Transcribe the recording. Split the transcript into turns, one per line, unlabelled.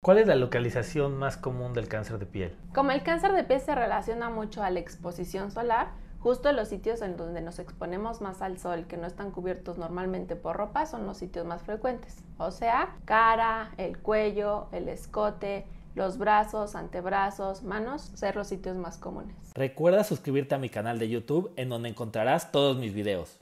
¿Cuál es la localización más común del cáncer de piel?
Como el cáncer de piel se relaciona mucho a la exposición solar, justo los sitios en donde nos exponemos más al sol, que no están cubiertos normalmente por ropa, son los sitios más frecuentes. O sea, cara, el cuello, el escote, los brazos, antebrazos, manos, ser los sitios más comunes.
Recuerda suscribirte a mi canal de YouTube en donde encontrarás todos mis videos.